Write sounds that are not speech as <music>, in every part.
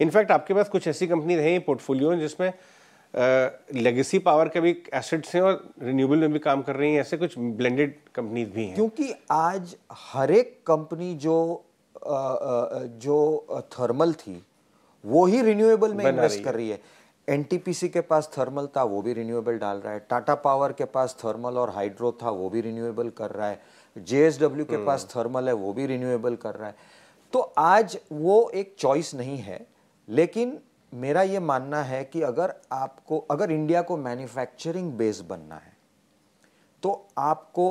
In fact आपके पास कुछ ऐसी कंपनी हैं पोर्टफोलियो जिसमें लेगेसी पावर के भी एसेट्स हैं और रिन्यूएबल में भी काम कर रही हैं ऐसे कुछ ब्लेंडेड कंपनीज भी हैं क्योंकि आज हर एक कंपनी जो आ, आ, जो थर्मल थी वो ही रिन्यूएबल में इन्वेस्ट कर रही है एनटीपीसी के पास थर्मल था वो भी रिन्यूएबल डाल रहा है टाटा पावर के पास थर्मल और हाइड्रो था वो भी रिन्यूएबल कर रहा है जेएसडब्ल्यू के हम्म। पास थर्मल है वो भी रिन्यूएबल कर रहा है तो आज वो एक चॉइस नहीं है लेकिन मेरा ये मानना है कि अगर आपको अगर इंडिया को मैन्युफैक्चरिंग बेस बनना है तो आपको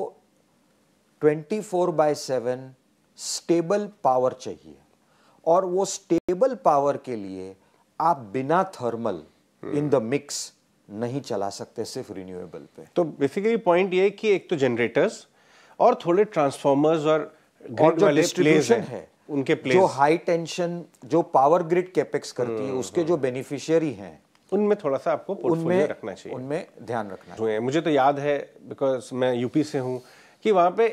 24 four by seven stable power चाहिए और वो स्टेबल पावर के लिए आप बिना थर्मल इन द मिक्स नहीं चला सकते सिर्फ रिन्यूएबल पे तो बेसिकली पॉइंट ये कि एक तो जनरेटर्स और थोड़े ट्रांसफॉर्मर्स और और जो डिस्ट्रीब्यूशन है उनके जो हाई टेंशन जो पावर ग्रिड कैपेक्स करती है हम्म, उसके हम्म। जो बेनिफिशियरी हैं उनमें थोड़ा सा आपको उनमें रखना चाहिए उनमें ध्यान रखना चाहिए मुझे तो याद है बिकॉज मैं यूपी से हूँ कि वहाँ पे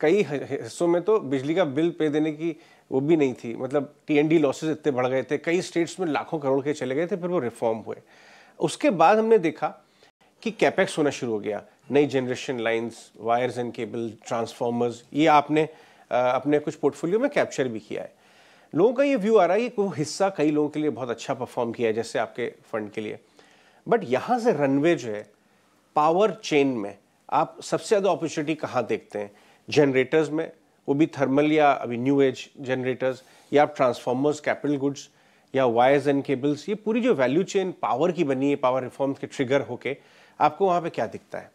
कई हिस्सों में तो बिजली का बिल पे देने की वो भी नहीं थी मतलब टीएनडी लॉसेस इतने बढ़ गए थे कई स्टेट्स में लाखों करोड़ के चले गए थे फिर वो रिफॉर्म हुए उसके बाद हमने देखा कि कैपेक्स होना शुरू हो गया नई generation lines wires and cable transformers ये आपने अपने कुछ पोर्टफोलियो में कैप्चर भी किया है लोगों का ये व्यू आ रहा है कि वो हिस्सा कई लोगों के लिए बहुत अच्छा परफॉर्म किया है जैसे आपके फंड के लिए बट यहाँ से रनवे जो है पावर चेन में आप सबसे ज़्यादा अपॉर्चुनिटी कहाँ देखते हैं जनरेटर्स में वो भी थर्मल या अभी न्यू एज जनरेटर्स या आप ट्रांसफॉर्मर्स कैपिटल गुड्स या वायर्स एंड केबल्स ये पूरी जो वैल्यू चेन पावर की बनी है पावर रिफॉर्म्स के ट्रिगर होके आपको वहाँ पे क्या दिखता है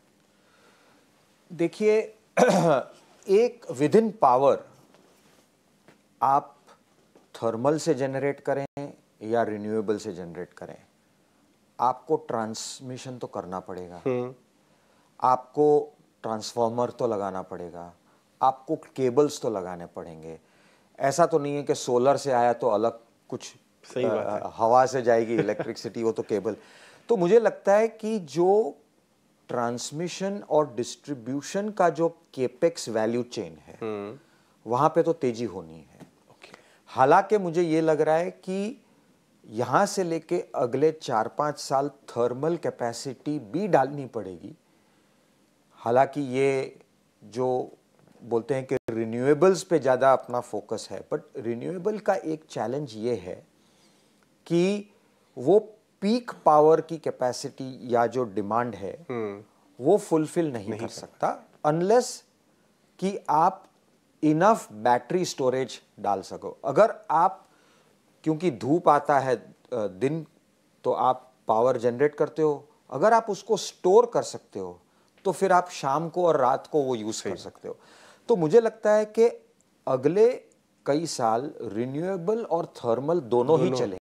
देखिए <clears throat> एक विद इन पावर आप थर्मल से जनरेट करें या रिन्यूएबल से जनरेट करें आपको ट्रांसमिशन तो करना पड़ेगा हम्म। आपको ट्रांसफार्मर तो लगाना पड़ेगा आपको केबल्स तो लगाने पड़ेंगे ऐसा तो नहीं है कि सोलर से आया तो अलग कुछ सही बात है। हवा से जाएगी इलेक्ट्रिसिटी वो तो केबल तो मुझे लगता है कि जो ट्रांसमिशन और डिस्ट्रीब्यूशन का जो केपेक्स वैल्यू चेन है वहां पे तो तेजी होनी है okay. हालांकि मुझे ये लग रहा है कि यहां से लेके अगले चार पांच साल थर्मल कैपेसिटी भी डालनी पड़ेगी हालांकि ये जो बोलते हैं कि रिन्यूएबल्स पे ज़्यादा अपना फोकस है बट रिन्यूएबल का एक चैलेंज ये है कि वो पीक पावर की कैपेसिटी या जो डिमांड है हम्म। वो फुलफिल नहीं, नहीं कर सकता अनलेस कि आप इनफ बैटरी स्टोरेज डाल सको अगर आप क्योंकि धूप आता है दिन तो आप पावर जनरेट करते हो अगर आप उसको स्टोर कर सकते हो तो फिर आप शाम को और रात को वो यूज़ कर सकते हो तो मुझे लगता है कि अगले कई साल रिन्यूएबल और थर्मल दोनों ही चले